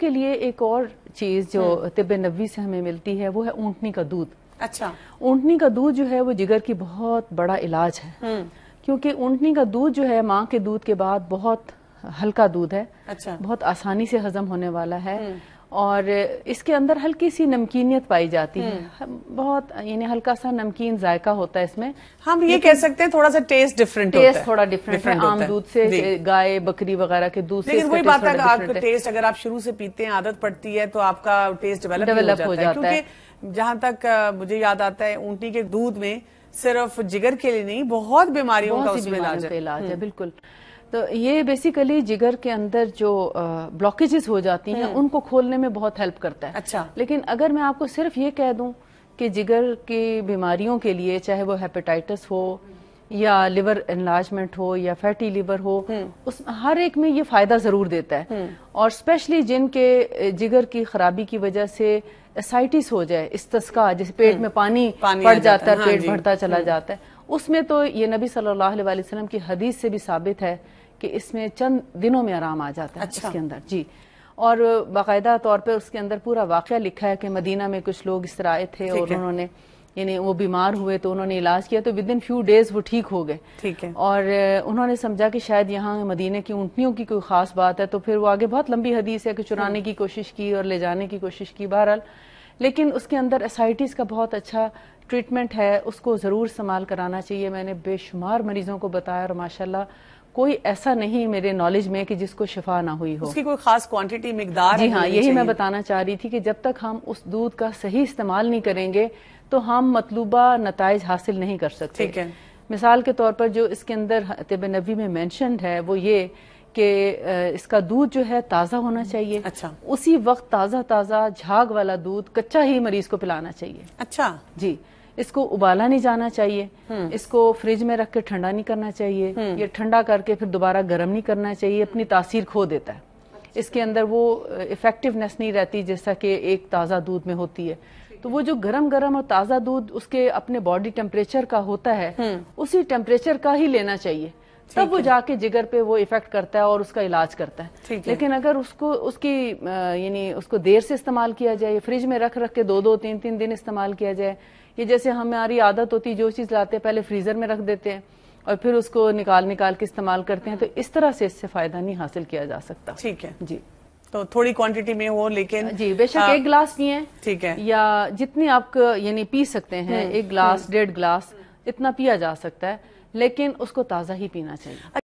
के लिए एक और चीज जो हम्म। तिब नबी से हमें मिलती है वो है ऊंटनी का दूध अच्छा ऊँटनी का दूध जो है वो जिगर की बहुत बड़ा इलाज है हम्म। क्योंकि ऊंटनी का दूध जो है माँ के दूध के बाद बहुत हल्का दूध है अच्छा बहुत आसानी से हजम होने वाला है हम्म। और इसके अंदर हल्की सी नमकीनियत पाई जाती है हम्म। बहुत यानी हल्का सा नमकीन जायका होता है इसमें हम ये कह सकते हैं थोड़ा सा टेस्ट डिफरेंट टेस्ट थोड़ा डिफरेंट है आम दूध से गाय बकरी वगैरह के दूध से वही बात है टेस्ट अगर आप शुरू से पीते हैं आदत पड़ती है तो आपका टेस्ट डेवलप हो जाता है जहाँ तक मुझे याद आता है ऊंटी के दूध में सिर्फ जिगर के लिए नहीं बहुत बीमारियों का उसमें इलाज है हम्म। बिल्कुल तो ये बेसिकली जिगर के अंदर जो ब्लॉकेजेस हो जाती हैं हम्म। उनको खोलने में बहुत हेल्प करता है अच्छा लेकिन अगर मैं आपको सिर्फ ये कह दूं कि जिगर की बीमारियों के लिए चाहे वो हेपेटाइटिस हो या लिवर एनलार्जमेंट हो या फैटी लिवर हो हम्म। उस हर एक में ये फायदा जरूर देता है हम्म। और स्पेशली जिनके जिगर की खराबी की वजह से एसाइटिस हो जाए इस तस्का जैसे पेट में पानी, पानी पड़ जाता, जाता है हाँ पेट भरता चला जाता है उसमें तो ये नबी सल्लल्लाहु अलैहि वसल्लम की हदीस से भी साबित है कि इसमें चंद दिनों में आराम आ जाता है अच्छा। इसके अंदर जी और बाकायदा तौर पर उसके अंदर पूरा वाक़ लिखा है कि मदीना में कुछ लोग इस तरह आए थे और उन्होंने यानी वो बीमार हुए तो उन्होंने इलाज किया तो विद इन फ्यू डेज वो ठीक हो गए ठीक है और उन्होंने समझा कि शायद यहाँ मदीने की ऊंटनियों की कोई खास बात है तो फिर वो आगे बहुत लंबी हदीस है कि हम्म। चुराने की कोशिश की और ले जाने की कोशिश की बहरहाल लेकिन उसके अंदर एसाइटीज़ का बहुत अच्छा ट्रीटमेंट है उसको ज़रूर इस्तेमाल कराना चाहिए मैंने बेशुमार मरीज़ों को बताया और माशाला कोई ऐसा नहीं मेरे नॉलेज में कि जिसको शिफा ना हुई हो उसकी कोई खास क्वांटिटी मिकदार जी हाँ यही मैं बताना चाह रही थी कि जब तक हम उस दूध का सही इस्तेमाल नहीं करेंगे तो हम मतलूबा नतज हासिल नहीं कर सकते ठीक है मिसाल के तौर पर जो इसके अंदर तिब नबी में मैंशन है वो ये कि इसका दूध जो है ताज़ा होना चाहिए अच्छा उसी वक्त ताज़ा ताज़ा झाग वाला दूध कच्चा ही मरीज को पिलाना चाहिए अच्छा जी इसको उबाला नहीं जाना चाहिए हम्म। इसको फ्रिज में रख के ठंडा नहीं करना चाहिए हम्म। ये ठंडा करके फिर दोबारा गर्म नहीं करना चाहिए अपनी तासीर खो देता है इसके अंदर वो इफेक्टिवनेस नहीं रहती जैसा कि एक ताज़ा दूध में होती है तो वो जो गरम गरम और ताज़ा दूध उसके अपने बॉडी टेम्परेचर का होता है हम्म। उसी टेम्परेचर का ही लेना चाहिए तब वो जाके जिगर पे वो इफेक्ट करता है और उसका इलाज करता है लेकिन अगर उसको उसकी यानी उसको देर से इस्तेमाल किया जाए फ्रिज में रख रख के दो दो तीन तीन दिन इस्तेमाल किया जाए ये जैसे हमारी आदत होती है जो चीज़ लाते हैं पहले फ्रीजर में रख देते हैं और फिर उसको निकाल निकाल के इस्तेमाल करते हैं तो इस तरह से इससे फायदा नहीं हासिल किया जा सकता ठीक है जी तो थोड़ी क्वांटिटी में हो लेकिन जी बेशक हाँ। एक गिलास पिए ठीक है या जितनी आप यानी पी सकते हैं हम्म, एक गिलास हम्म। डेढ़ गिलास इतना पिया जा सकता है लेकिन उसको ताज़ा ही पीना चाहिए